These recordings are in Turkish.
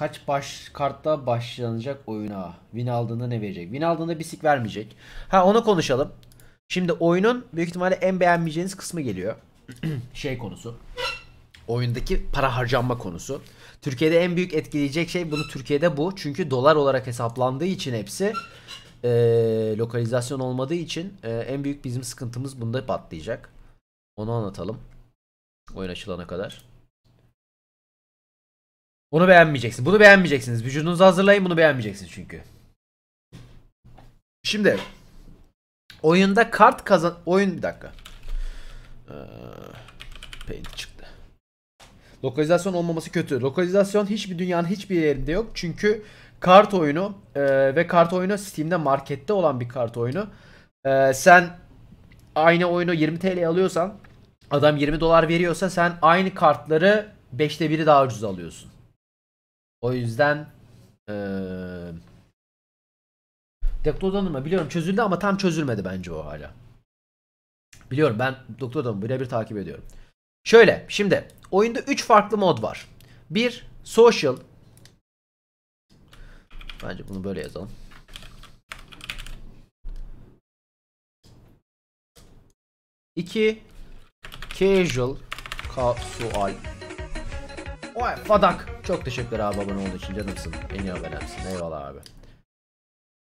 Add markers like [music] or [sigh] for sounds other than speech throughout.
kaç baş kartta başlanacak oyuna? Win aldığında ne verecek? Win aldığında bir sik vermeyecek. Ha onu konuşalım. Şimdi oyunun büyük ihtimalle en beğenmeyeceğiniz kısmı geliyor. [clears throat] şey konusu. Oyundaki para harcanma konusu. Türkiye'de en büyük etkileyecek şey bunu Türkiye'de bu. Çünkü dolar olarak hesaplandığı için hepsi e, lokalizasyon olmadığı için e, en büyük bizim sıkıntımız bunda patlayacak. Onu anlatalım. Oyun açılana kadar. Bunu beğenmeyeceksin. Bunu beğenmeyeceksiniz. Vücudunuzu hazırlayın bunu beğenmeyeceksiniz çünkü. Şimdi oyunda kart kazan oyun bir dakika. Ee, paint çıktı. Lokalizasyon olmaması kötü. Lokalizasyon hiçbir dünyanın hiçbir yerinde yok. Çünkü kart oyunu e, ve kart oyunu Steam'de markette olan bir kart oyunu. E, sen aynı oyunu 20 TL alıyorsan adam 20 dolar veriyorsa sen aynı kartları 5'te biri daha ucuz alıyorsun. O yüzden ee, Doktor Donanım'a biliyorum çözüldü ama tam çözülmedi bence o hala. Biliyorum ben Doktor Donanım'ı birebir takip ediyorum. Şöyle şimdi oyunda 3 farklı mod var. Bir social Bence bunu böyle yazalım. İki Casual Kasual Oy fadak çok teşekkürler abi abone olduğun için canımsın. En iyi abonemsin. Eyvallah abi.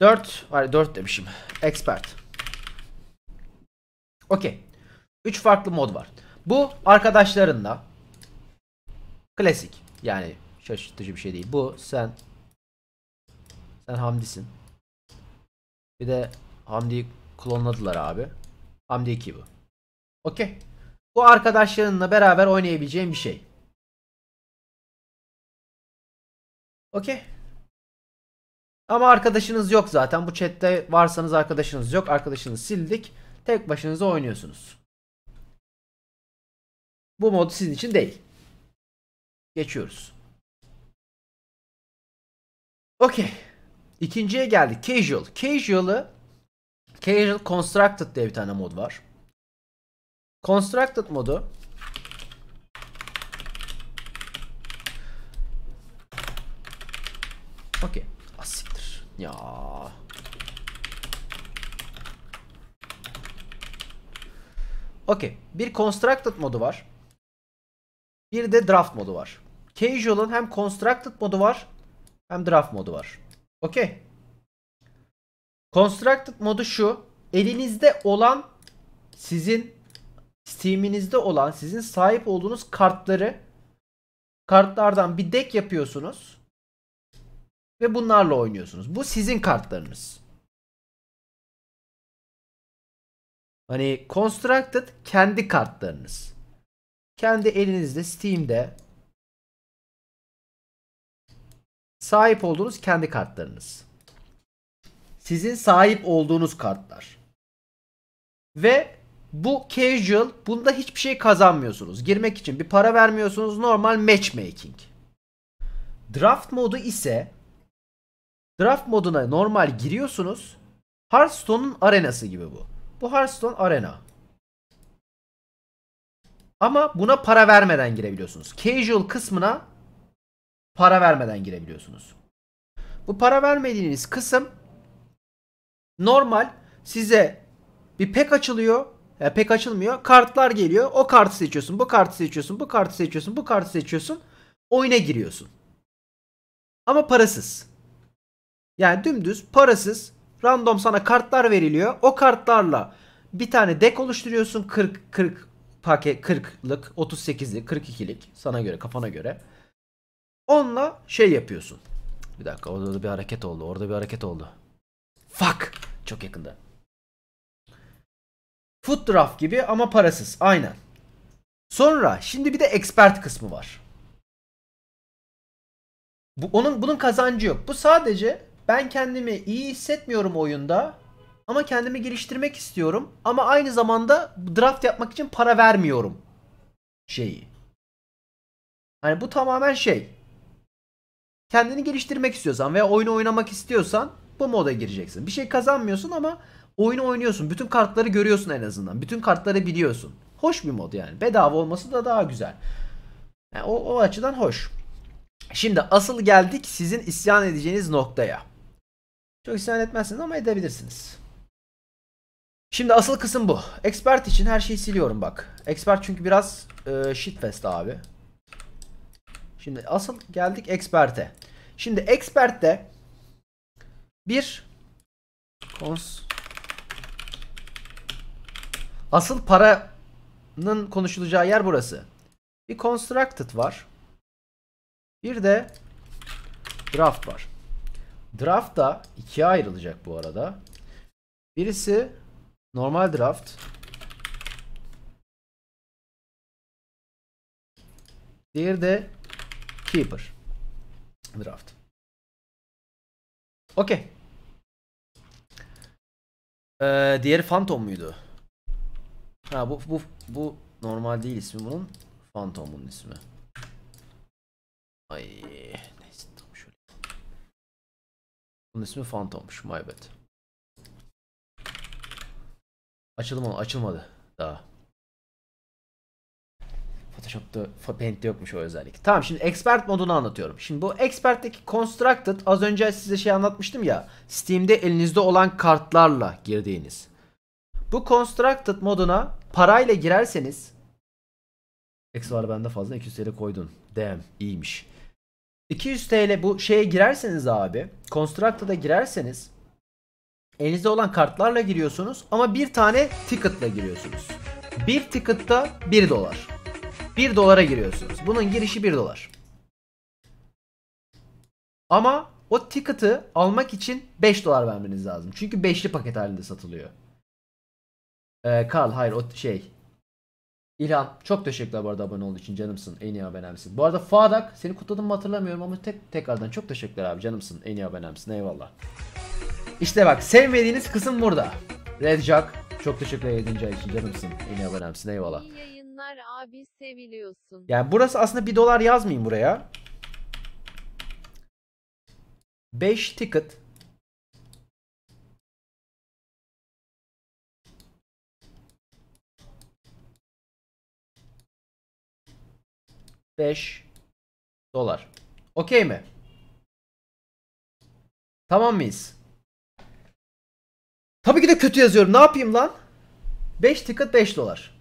4. Hayır 4 demişim. Expert. Okey. 3 farklı mod var. Bu arkadaşlarınla klasik. Yani şaşırtıcı bir şey değil. Bu sen sen Hamdi'sin. Bir de Hamdi'yi klonladılar abi. Hamdi 2 bu. Okey. Bu arkadaşlarınla beraber oynayabileceğin bir şey. Okey. Ama arkadaşınız yok zaten. Bu chatte varsanız arkadaşınız yok. Arkadaşınızı sildik. Tek başınıza oynuyorsunuz. Bu mod sizin için değil. Geçiyoruz. Okey. İkinciye geldik. Casual. Casual'ı Casual Constructed diye bir tane mod var. Constructed modu Okey. Asiktir. Ah, ya. Okey. Bir Constructed modu var. Bir de Draft modu var. Casual'ın hem Constructed modu var hem Draft modu var. Okey. Constructed modu şu. Elinizde olan sizin Steam'inizde olan sizin sahip olduğunuz kartları kartlardan bir deck yapıyorsunuz. Ve bunlarla oynuyorsunuz. Bu sizin kartlarınız. Hani Constructed kendi kartlarınız. Kendi elinizde Steam'de sahip olduğunuz kendi kartlarınız. Sizin sahip olduğunuz kartlar. Ve bu casual bunda hiçbir şey kazanmıyorsunuz. Girmek için bir para vermiyorsunuz. Normal matchmaking. Draft modu ise Draft moduna normal giriyorsunuz. Hearthstone'un arenası gibi bu. Bu Hearthstone arena. Ama buna para vermeden girebiliyorsunuz. Casual kısmına para vermeden girebiliyorsunuz. Bu para vermediğiniz kısım normal size bir pek açılıyor. Ya pek açılmıyor. Kartlar geliyor. O kartı seçiyorsun. Bu kartı seçiyorsun. Bu kartı seçiyorsun. Bu kartı seçiyorsun. Oyuna giriyorsun. Ama parasız. Yani dümdüz parasız random sana kartlar veriliyor. O kartlarla bir tane deck oluşturuyorsun 40 40 paket 40'lık, 38'lik, 42'lik sana göre kafana göre. Onunla şey yapıyorsun. Bir dakika orada da bir hareket oldu. Orada bir hareket oldu. Fuck! Çok yakında. Foot draft gibi ama parasız. Aynen. Sonra şimdi bir de expert kısmı var. Bu, onun bunun kazancı yok. Bu sadece ben kendimi iyi hissetmiyorum oyunda ama kendimi geliştirmek istiyorum ama aynı zamanda draft yapmak için para vermiyorum şeyi. Hani bu tamamen şey. Kendini geliştirmek istiyorsan veya oyunu oynamak istiyorsan bu moda gireceksin. Bir şey kazanmıyorsun ama oyunu oynuyorsun. Bütün kartları görüyorsun en azından. Bütün kartları biliyorsun. Hoş bir mod yani. Bedava olması da daha güzel. Yani o, o açıdan hoş. Şimdi asıl geldik sizin isyan edeceğiniz noktaya. Çok isyan etmezsiniz ama edebilirsiniz. Şimdi asıl kısım bu. Expert için her şeyi siliyorum bak. Expert çünkü biraz e, shitfest abi. Şimdi asıl geldik expert'e. Şimdi expert'te bir cons asıl paranın konuşulacağı yer burası. Bir constructed var. Bir de draft var. Draft da ikiye ayrılacak bu arada. Birisi normal draft. Diğeri de keeper draft. Okey. Ee, diğeri Phantom muydu? Ha bu bu bu normal değil ismi bunun. Phantom'un ismi. Ay. Bunun ismi Phantom'muş. My bad. Açılma, açılmadı daha. Photoshop'ta Paint'te yokmuş o özellik. Tamam şimdi expert modunu anlatıyorum. Şimdi bu expert'teki constructed az önce size şey anlatmıştım ya. Steam'de elinizde olan kartlarla girdiğiniz. Bu constructed moduna parayla girerseniz Eksi var bende fazla 200 TL koydun. Damn iyiymiş. 200 TL bu şeye girerseniz abi. Construct'a girerseniz elinizde olan kartlarla giriyorsunuz ama bir tane ticket'la giriyorsunuz. Bir ticket'ta 1 dolar. 1 dolara giriyorsunuz. Bunun girişi 1 dolar. Ama o ticket'ı almak için 5 dolar vermeniz lazım. Çünkü 5'li paket halinde satılıyor. Ee, Karl hayır o şey İlhan çok teşekkürler bu arada abone olduğun için canımsın en iyi abonemsin. Bu arada Fadak seni kutladım mı hatırlamıyorum ama tek tekrardan çok teşekkürler abi canımsın en iyi abonemsin eyvallah. İşte bak sevmediğiniz kısım burada. Red Jack çok teşekkürler 7. ay için canımsın en iyi abonemsin eyvallah. İyi yayınlar abi seviliyorsun. Yani burası aslında 1 dolar yazmayayım buraya. 5 ticket 5 dolar. Okey mi? Tamam mıyız? Tabii ki de kötü yazıyorum. Ne yapayım lan? 5 ticket 5 dolar.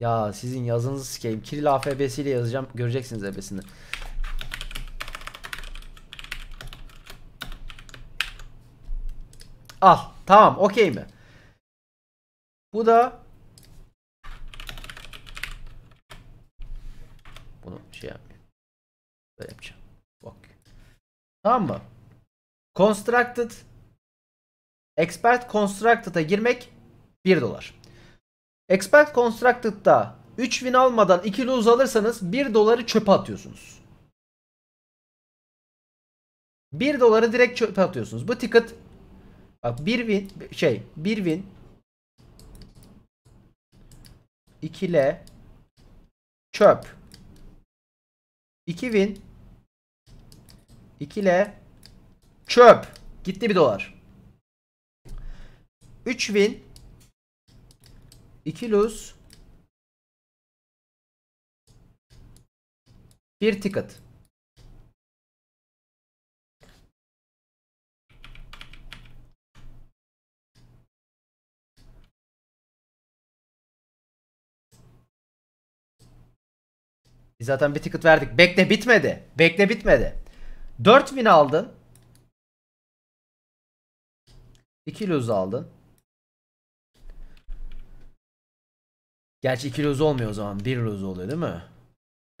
Ya sizin yazınızı sikeyim. Kiril alfabesiyle yazacağım. Göreceksiniz ebesini. Al. Tamam. Okey mi? Bu da şey yapmıyor. Böyle yapacağım. Bak. Tamam mı? Constructed Expert Constructed'a girmek 1 dolar. Expert Constructed'da 3 win almadan 2 lose alırsanız 1 doları çöpe atıyorsunuz. 1 doları direkt çöpe atıyorsunuz. Bu ticket bak 1 win şey 1 win 2 L çöp 2000 2 ile çöp. Gitti bir dolar. 3000 2 lose bir ticket. Biz zaten bir ticket verdik. Bekle bitmedi. Bekle bitmedi. 4000 aldın. 2 lose aldın. Gerçi 2 lose olmuyor o zaman. 1 lose oluyor değil mi?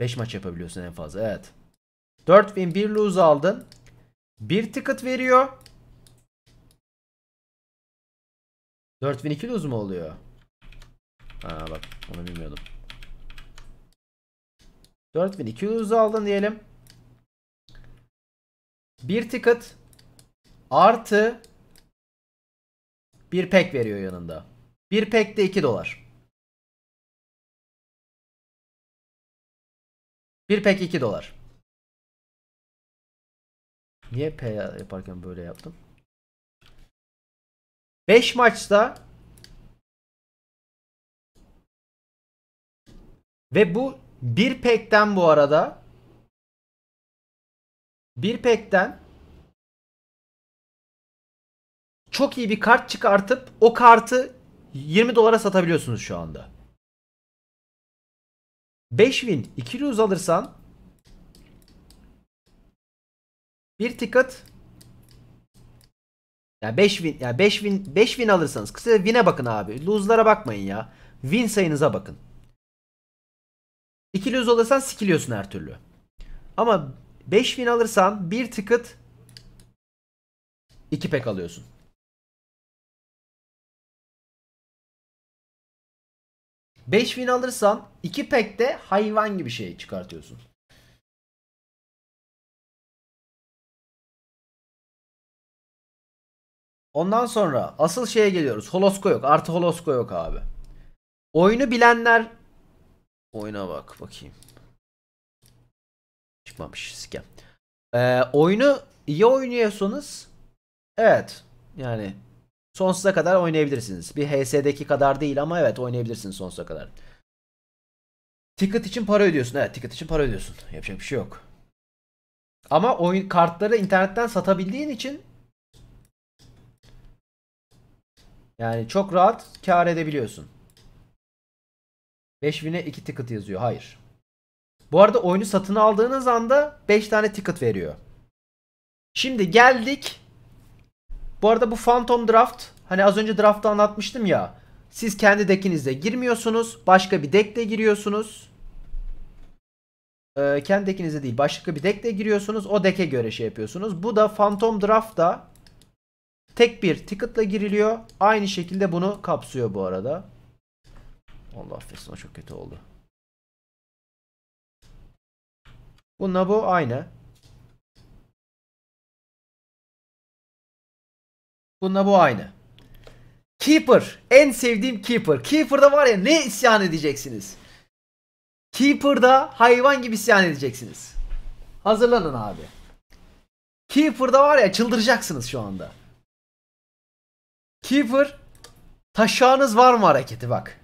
5 maç yapabiliyorsun en fazla. Evet. 4000 1 lose aldın. 1 ticket veriyor. 4002 lose mu oluyor? Ha bak onu bilmiyordum. 4200 aldın diyelim. Bir ticket artı bir pek veriyor yanında. Bir pek de 2 dolar. Bir pek 2 dolar. Niye P yaparken böyle yaptım? 5 maçta ve bu bir pekten bu arada. Bir pekten çok iyi bir kart çıkartıp o kartı 20 dolara satabiliyorsunuz şu anda. 5 win 2 lose alırsan bir ticket ya 5 win ya 5 win 5 win alırsanız kısaca win'e bakın abi. Lose'lara bakmayın ya. Win sayınıza bakın. İkili yüz alırsan sikiliyorsun her türlü. Ama 5000 alırsan bir tıkıt 2 pek alıyorsun. Beş bin alırsan iki pekte hayvan gibi şey çıkartıyorsun. Ondan sonra asıl şeye geliyoruz. Holosko yok. Artı Holosko yok abi. Oyunu bilenler Oyuna bak bakayım. Çıkmamış sikem. Ee, oyunu iyi oynuyorsunuz. evet yani sonsuza kadar oynayabilirsiniz. Bir HS'deki kadar değil ama evet oynayabilirsiniz sonsuza kadar. Ticket için para ödüyorsun. Evet ticket için para ödüyorsun. Yapacak bir şey yok. Ama oyun kartları internetten satabildiğin için yani çok rahat kar edebiliyorsun. 5000'e 2 ticket yazıyor. Hayır. Bu arada oyunu satın aldığınız anda 5 tane ticket veriyor. Şimdi geldik. Bu arada bu Phantom Draft hani az önce draft'ta anlatmıştım ya. Siz kendi deck'inizle girmiyorsunuz. Başka bir deck'le giriyorsunuz. Ee, kendi deck'inize değil başka bir deck'le giriyorsunuz. O deck'e göre şey yapıyorsunuz. Bu da Phantom Draft'ta tek bir ticket'la giriliyor. Aynı şekilde bunu kapsıyor bu arada. Allah affetsin o çok kötü oldu. Bununla bu aynı. Bununla bu aynı. Keeper. En sevdiğim Keeper. Keeper'da var ya ne isyan edeceksiniz. Keeper'da hayvan gibi isyan edeceksiniz. Hazırlanın abi. Keeper'da var ya çıldıracaksınız şu anda. Keeper taşağınız var mı hareketi bak.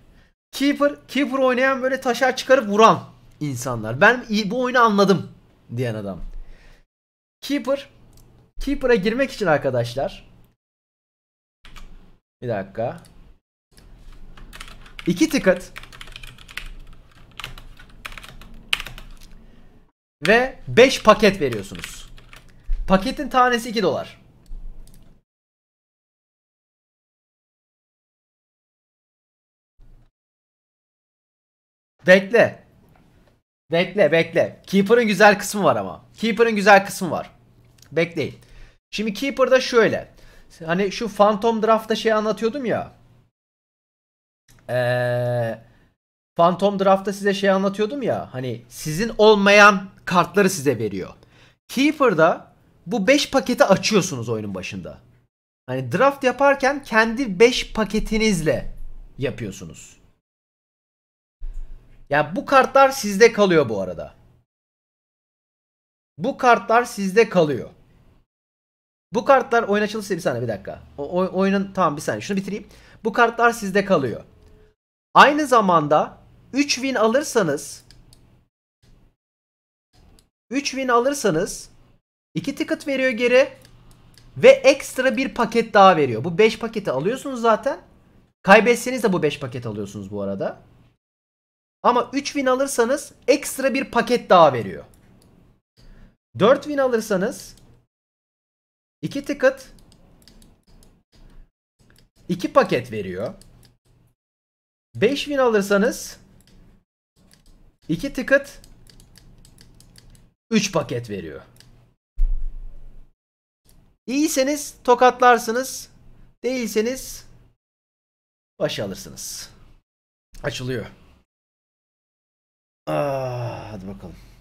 Keeper, Keeper oynayan böyle taşar çıkarıp vuran insanlar. Ben bu oyunu anladım diyen adam. Keeper, Keeper'a girmek için arkadaşlar. Bir dakika. İki ticket. Ve 5 paket veriyorsunuz. Paketin tanesi 2 dolar. Bekle. Bekle bekle. Keeper'ın güzel kısmı var ama. Keeper'ın güzel kısmı var. Bekleyin. Şimdi Keeper'da şöyle. Hani şu Phantom Draft'ta şey anlatıyordum ya. Eee... Phantom Draft'ta size şey anlatıyordum ya. Hani sizin olmayan kartları size veriyor. Keeper'da bu 5 paketi açıyorsunuz oyunun başında. Hani draft yaparken kendi 5 paketinizle yapıyorsunuz. Ya bu kartlar sizde kalıyor bu arada. Bu kartlar sizde kalıyor. Bu kartlar oyun açılırsa bir saniye bir dakika. O, o, oyunun tamam bir saniye şunu bitireyim. Bu kartlar sizde kalıyor. Aynı zamanda 3 win alırsanız 3 win alırsanız 2 ticket veriyor geri ve ekstra bir paket daha veriyor. Bu 5 paketi alıyorsunuz zaten. Kaybetseniz de bu 5 paket alıyorsunuz bu arada. Ama 3 win alırsanız ekstra bir paket daha veriyor. 4 win alırsanız 2 ticket 2 paket veriyor. 5 win alırsanız 2 ticket 3 paket veriyor. İyiyseniz tokatlarsınız. Değilseniz baş alırsınız. Açılıyor. Ah, hadi bakalım.